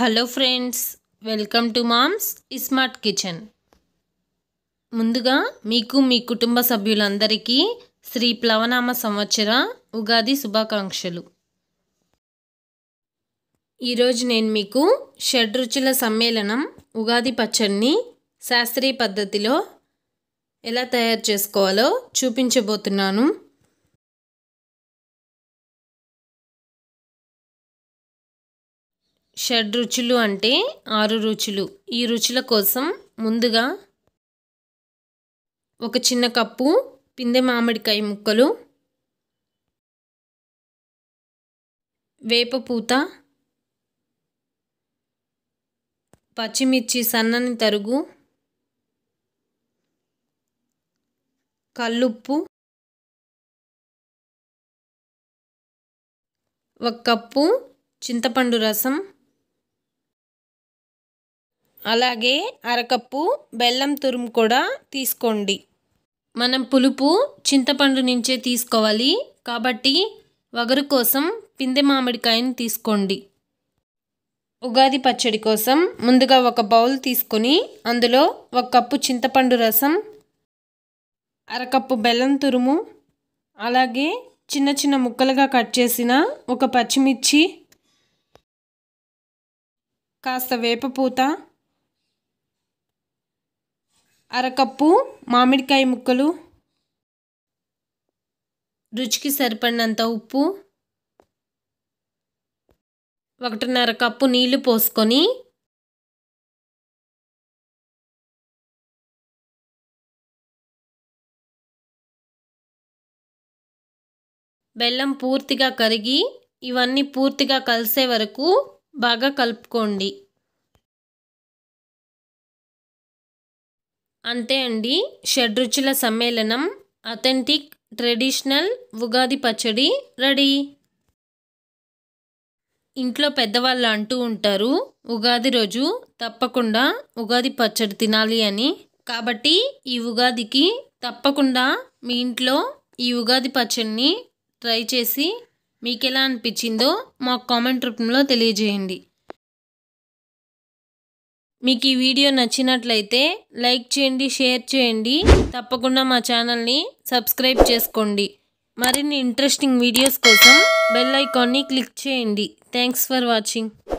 hello friends welcome to Mom's Smart Kitchen ముందుగా మీకు మీ కుటుంబ సభ్యులందరికీ శ్రీ ప్లవనామ సంవత్సర ఉగాది శుభాకాంక్షలు ఈరోజు నేను మీకు షడ్రుచుల సమ్మేళనం ఉగాది పచ్చడిని శాస్త్రీయ పద్ధతిలో ఎలా తయారు చేసుకోవాలో చూపించబోతున్నాను షడ్ రుచులు అంటే ఆరు రుచులు ఈ రుచుల కోసం ముందుగా ఒక చిన్న కప్పు పిందె మామిడికాయ ముక్కలు వేపపూత పచ్చిమిర్చి సన్నని తరుగు కల్లుప్పు ఒక కప్పు చింతపండు రసం అలాగే అరకప్పు బెల్లం తురుము కూడా తీసుకోండి మనం పులుపు చింతపండు నుంచే తీసుకోవాలి కాబట్టి వగరు కోసం పిందె మామిడికాయను తీసుకోండి ఉగాది పచ్చడి కోసం ముందుగా ఒక బౌల్ తీసుకొని అందులో ఒక కప్పు చింతపండు రసం అరకప్పు బెల్లం తురుము అలాగే చిన్న చిన్న ముక్కలుగా కట్ చేసిన ఒక పచ్చిమిర్చి కాస్త వేపపూత అరకప్పు మామిడికాయ ముక్కలు రుచికి సరిపడినంత ఉప్పు ఒకటిన్నర కప్పు నీళ్లు పోసుకొని బెల్లం పూర్తిగా కరిగి ఇవన్నీ పూర్తిగా కలిసే వరకు బాగా కలుపుకోండి అంతే అండి షడ్రుచుల సమ్మేళనం అథెంటిక్ ట్రెడిషనల్ ఉగాది పచ్చడి రెడీ ఇంట్లో పెద్దవాళ్ళు అంటూ ఉంటారు ఉగాది రోజు తప్పకుండా ఉగాది పచ్చడి తినాలి అని కాబట్టి ఈ ఉగాదికి తప్పకుండా మీ ఇంట్లో ఈ ఉగాది పచ్చడిని ట్రై చేసి మీకు ఎలా అనిపించిందో మాకు కామెంట్ రూపంలో తెలియజేయండి మీకు ఈ వీడియో నచ్చినట్లయితే లైక్ చేయండి షేర్ చేయండి తప్పకుండా మా ఛానల్ని సబ్స్క్రైబ్ చేసుకోండి మరిన్ని ఇంట్రెస్టింగ్ వీడియోస్ కోసం బెల్ ఐకాన్ని క్లిక్ చేయండి థ్యాంక్స్ ఫర్ వాచింగ్